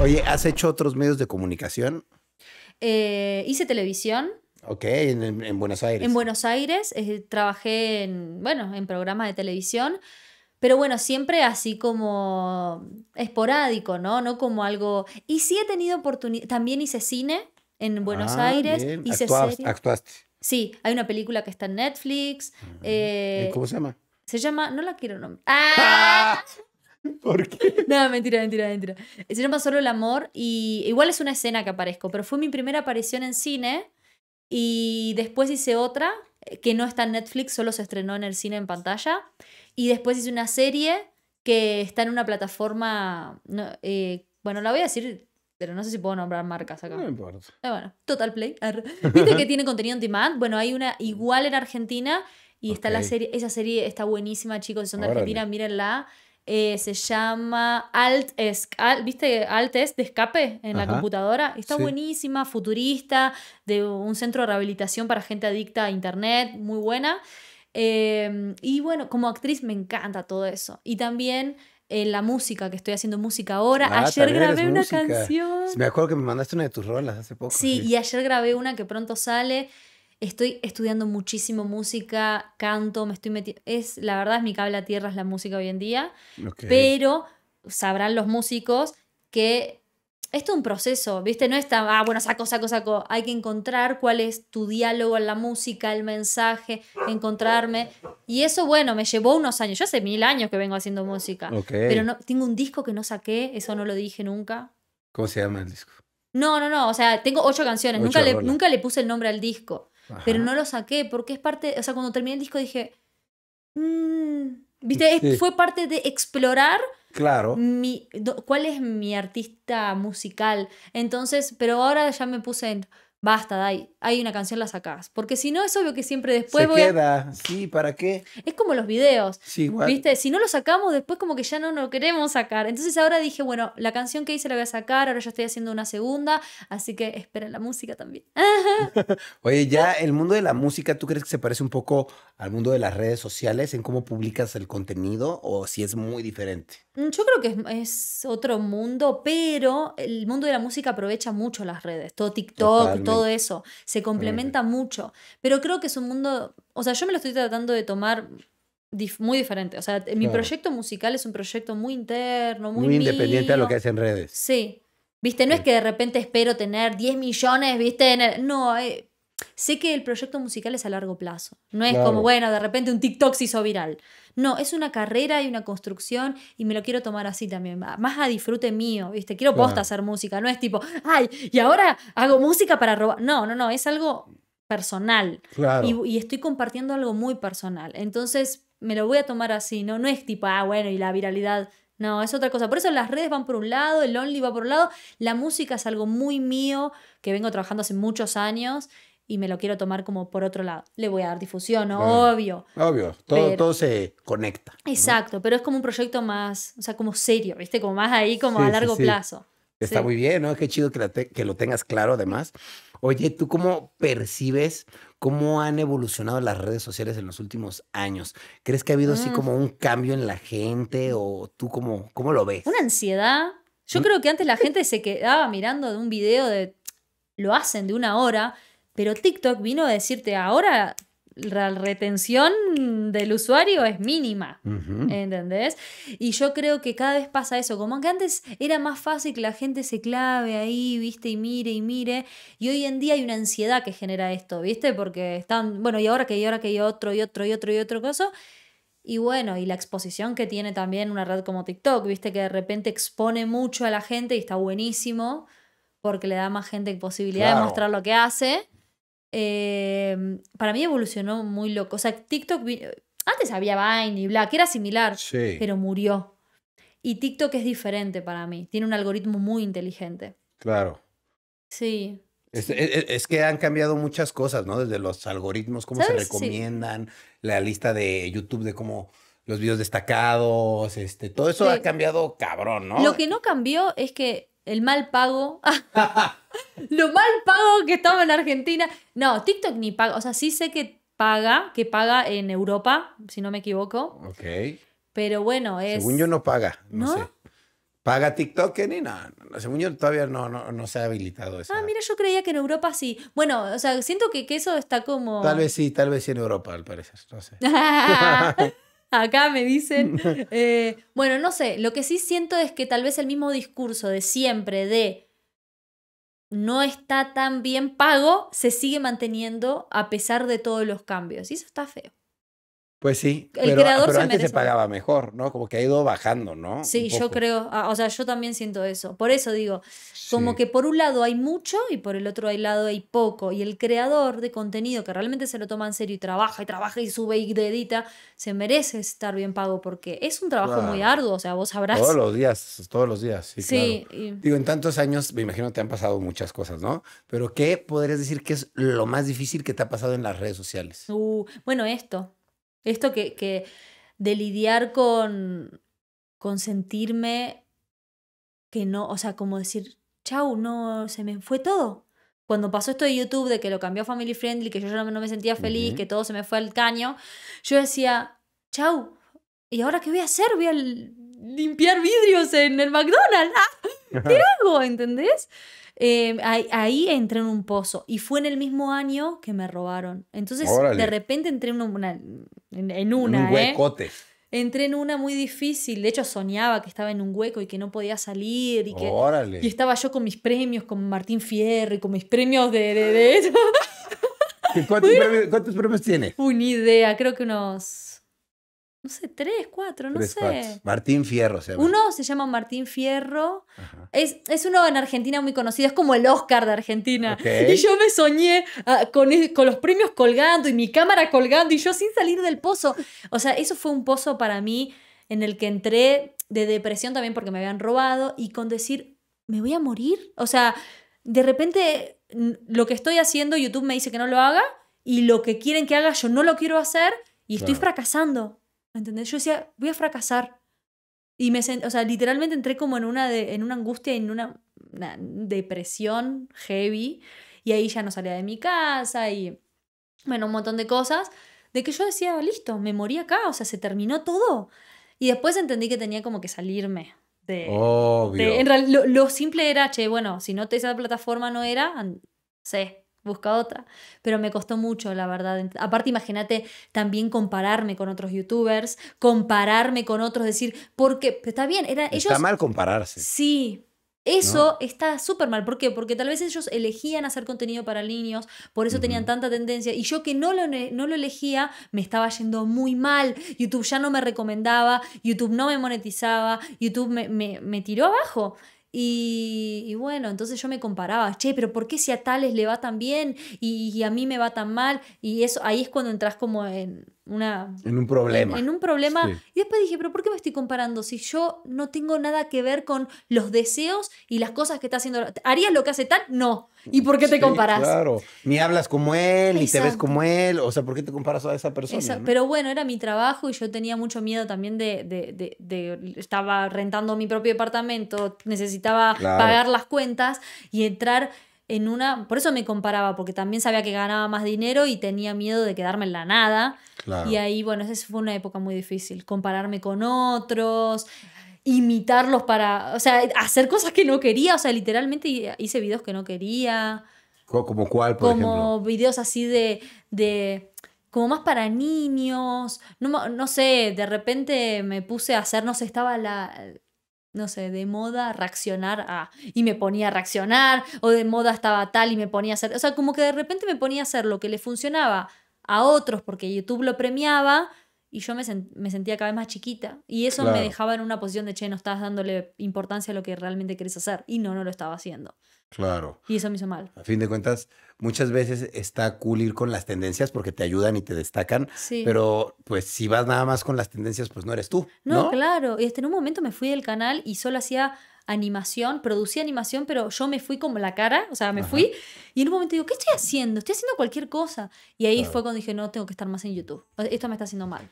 Oye, ¿has hecho otros medios de comunicación? Eh, hice televisión. Ok, en, Buenos Aires. En Buenos Aires eh, trabajé en, bueno, en programas de televisión, pero bueno, siempre así como esporádico, ¿no? No como algo... Y sí he tenido oportunidad, también hice cine en Buenos ah, Aires. Actuaste. Sí, hay una película que está en Netflix. Eh, ¿Cómo se llama? Se llama, no la quiero nombrar. ¡Ah! ¿Por qué? No, mentira, mentira, mentira. Se llama Solo el Amor y igual es una escena que aparezco, pero fue mi primera aparición en cine y después hice otra eh, que no está en Netflix, solo se estrenó en el cine en pantalla y después hice una serie que está en una plataforma, no, eh, bueno, la voy a decir, pero no sé si puedo nombrar marcas acá. No importa. Eh, bueno, Total Play. Viste que tiene contenido en demand. Bueno, hay una igual en Argentina y está la serie, esa serie está buenísima, chicos, si son de Argentina, mírenla. Eh, se llama Alt, esc ¿viste? Alt de escape en la computadora. Está buenísima, futurista, de un centro de rehabilitación para gente adicta a internet, muy buena. Em, y bueno, como actriz me encanta todo eso. Y también eh, la música, que estoy haciendo música ahora. Ah, ayer grabé una canción. Me acuerdo que me mandaste una de tus rolas hace poco. sí, y ayer grabé una que pronto sale estoy estudiando muchísimo música, canto, me estoy metiendo. Es, la verdad, es mi cable a tierra, es la música hoy en día. Pero sabrán los músicos que esto es un proceso, ¿viste? No está, ah, bueno, saco, saco, saco. Hay que encontrar cuál es tu diálogo en la música, el mensaje, encontrarme. Y eso, bueno, me llevó unos años. Yo hace mil años que vengo haciendo música. Pero no, tengo un disco que no saqué, eso no lo dije nunca. ¿Cómo se llama el disco? No, no, no. O sea, tengo ocho canciones. nunca, nunca le puse el nombre al disco pero no lo saqué porque es parte, o sea, cuando terminé el disco dije, mm, ¿viste? Fue parte de explorar. Claro. Mi, ¿Cuál es mi artista musical? Entonces, pero ahora ya me puse en, Basta, Dai, hay una canción, la sacás. Porque si no, es obvio que siempre después Se voy queda, sí, ¿para qué? Es como los videos. Sí, ¿Viste? Si no lo sacamos, después como que ya no lo queremos sacar. Entonces ahora dije, bueno, la canción que hice la voy a sacar, ahora ya estoy haciendo una segunda, así que esperen la música también. Oye, ya el mundo de la música, ¿tú crees que se parece un poco al mundo de las redes sociales en cómo publicas el contenido o si es muy diferente? Mm, yo creo que es, otro mundo, pero el mundo de la música aprovecha mucho las redes. Todo TikTok, todo todo eso, se complementa mucho. Pero creo que es un mundo, o sea, yo me lo estoy tratando de tomar muy diferente. O sea, mi proyecto musical es un proyecto muy interno, muy... Muy independiente de a lo que hacen redes. Sí. Viste, no es que de repente espero tener 10 millones, viste, no, eh, sé que el proyecto musical es a largo plazo. No es como, bueno, de repente un TikTok se hizo viral. No, es una carrera y una construcción y me lo quiero tomar así también. Más a disfrute mío, ¿viste? Quiero hacer música. No es tipo, ay, y ahora hago música para robar. No, no, no. Es algo personal. Y, estoy compartiendo algo muy personal. Entonces me lo voy a tomar así, ¿no? No es tipo, ah, bueno, y la viralidad. No, es otra cosa. Por eso las redes van por un lado, el Only va por un lado. La música es algo muy mío que vengo trabajando hace muchos años y me lo quiero tomar como por otro lado. Le voy a dar difusión, ¿no? obvio. Obvio, todo, todo se conecta. Exacto, pero es como un proyecto más, o sea, como serio, ¿viste? Como más ahí, como a largo plazo. Está muy bien, ¿no? Qué chido que, que lo tengas claro además. Oye, ¿tú cómo percibes cómo han evolucionado las redes sociales en los últimos años? ¿Crees que ha habido así mm. como un cambio en la gente o tú cómo, cómo lo ves? Una ansiedad. Yo ¿Mm? creo que antes la gente se quedaba mirando de un video de, lo hacen de una hora, pero TikTok vino a decirte ahora la retención del usuario es mínima, ¿entendés? Y yo creo que cada vez pasa eso, como que antes era más fácil que la gente se clave ahí, viste, y mire y mire, y hoy en día hay una ansiedad que genera esto, viste, porque están, bueno, y ahora que y ahora que y otro y otro y otro y otro cosa, y bueno, y la exposición que tiene también una red como TikTok, viste, que de repente expone mucho a la gente y está buenísimo porque le da más gente posibilidad de mostrar lo que hace Em, para mí evolucionó muy loco. O sea, TikTok, antes había Vine y bla, que era similar, sí. pero murió. Y TikTok es diferente para mí, tiene un algoritmo muy inteligente. Claro. Sí. Es, que han cambiado muchas cosas, ¿no? Desde los algoritmos, cómo se recomiendan, la lista de YouTube de cómo los videos destacados, este, todo eso ha cambiado cabrón, ¿no? Lo que no cambió es que el mal pago. lo mal pago que estaba en Argentina. No, TikTok ni paga. O sea, sí sé que paga, que paga en Europa, si no me equivoco. Ok. Pero bueno, es. Según yo no paga, no, sé. ¿Paga TikTok, ni nada no, según yo todavía no, no, no se ha habilitado eso. Ah, mira, yo creía que en Europa sí. Bueno, o sea, siento que, que eso está como. Tal vez sí, tal vez sí en Europa, al parecer, no sé. Acá me dicen. Eh, bueno, no sé, lo que sí siento es que tal vez el mismo discurso de siempre de no está tan bien pago se sigue manteniendo a pesar de todos los cambios. Y eso está feo. Pues sí, el pero, se antes se pagaba mejor, ¿no? Como que ha ido bajando, ¿no? Sí, yo creo, ah, o sea, yo también siento eso. Por eso digo, como que por un lado hay mucho y por el otro lado hay poco. Y el creador de contenido que realmente se lo toma en serio y trabaja y trabaja y sube y edita, se merece estar bien pago porque es un trabajo muy arduo, o sea, vos sabrás. Todos los días, todos los días, sí. Digo, en tantos años me imagino que te han pasado muchas cosas, ¿no? Pero ¿qué podrías decir que es lo más difícil que te ha pasado en las redes sociales? Uh, bueno, esto. Esto que, que de lidiar con, sentirme que no, o sea, como decir, chau, no, se me fue todo. Cuando pasó esto de YouTube, de que lo cambió a Family Friendly, que yo no, me sentía feliz, que todo se me fue al caño, yo decía, chau, ¿y ahora qué voy a hacer? Voy a limpiar vidrios en el McDonald's. ¡Ah! ¿Qué hago? ¿Entendés? eh, ahí, entré en un pozo y fue en el mismo año que me robaron. Entonces, de repente entré en una, en, ¿eh? Entré en una muy difícil. De hecho, soñaba que estaba en un hueco y que no podía salir. Y, que, Órale. y estaba yo con mis premios, con Martín Fierro y con mis premios de, de, ¿Cuántos, premios, ¿Cuántos premios tiene? Una idea, creo que unos no sé, tres, cuatro, no sé. Martín Fierro se Uno se llama Martín Fierro. Es, es, uno en Argentina muy conocido, es como el Oscar de Argentina. Y yo me soñé ah, con, con, los premios colgando y mi cámara colgando y yo sin salir del pozo. O sea, eso fue un pozo para mí en el que entré de depresión también porque me habían robado y con decir, me voy a morir. O sea, de repente lo que estoy haciendo, YouTube me dice que no lo haga y lo que quieren que haga yo no lo quiero hacer y estoy fracasando. ¿Entendés? Yo decía, voy a fracasar. Y me sent, o sea, literalmente entré como en una, de, en una angustia, en una, depresión heavy. Y ahí ya no salía de mi casa y, bueno, un montón de cosas. De que yo decía, listo, me morí acá, o sea, se terminó todo. Y después entendí que tenía como que salirme. De, Obvio. en realidad, lo, simple era, che, bueno, si no te esa plataforma no era, sé, busca otra. Pero me costó mucho, la verdad. Aparte, imagínate también compararme con otros youtubers, compararme con otros, decir, porque está bien, era, ellos... Está mal compararse. Sí, eso está súper mal. ¿Por qué? Porque tal vez ellos elegían hacer contenido para niños, por eso tenían tanta tendencia. Y yo que no lo, no lo elegía, me estaba yendo muy mal. YouTube ya no me recomendaba, YouTube no me monetizaba, YouTube me, me, me tiró abajo. Y, y, bueno, entonces yo me comparaba, che, pero ¿por qué si a tales le va tan bien y, a mí me va tan mal? Y eso ahí es cuando entras como en, una... En un problema. En, un problema. Y después dije, pero ¿por qué me estoy comparando si yo no tengo nada que ver con los deseos y las cosas que está haciendo? ¿Harías lo que hace tal? No. ¿Y por qué te comparas? Claro, ni hablas como él, ni te ves como él, o sea, ¿por qué te comparas a esa persona? Pero bueno, era mi trabajo y yo tenía mucho miedo también de, estaba rentando mi propio departamento, necesitaba pagar las cuentas y entrar en una, por eso me comparaba, porque también sabía que ganaba más dinero y tenía miedo de quedarme en la nada. Y ahí, bueno, esa fue una época muy difícil, compararme con otros, imitarlos para, o sea, hacer cosas que no quería, o sea, literalmente hice videos que no quería. ¿Como cuál, por como videos así de, de, como más para niños, no, no sé, de repente me puse a hacer, no sé, estaba la, no sé, de moda reaccionar a, y me ponía a reaccionar, o de moda estaba tal y me ponía a hacer, o sea, como que de repente me ponía a hacer lo que le funcionaba a otros porque YouTube lo premiaba, y yo me, sentía cada vez más chiquita y eso me dejaba en una posición de, che, no estás dándole importancia a lo que realmente querés hacer y no, no lo estaba haciendo. Claro. Y eso me hizo mal. A fin de cuentas, muchas veces está cool ir con las tendencias porque te ayudan y te destacan, sí. pero pues si vas nada más con las tendencias, pues no eres tú. No, ¿no? claro. Y hasta en un momento me fui del canal y solo hacía animación, producía animación, pero yo me fui como la cara, o sea, me fui y en un momento digo, ¿qué estoy haciendo? Estoy haciendo cualquier cosa. Y ahí fue cuando dije, no, tengo que estar más en YouTube. Esto me está haciendo mal.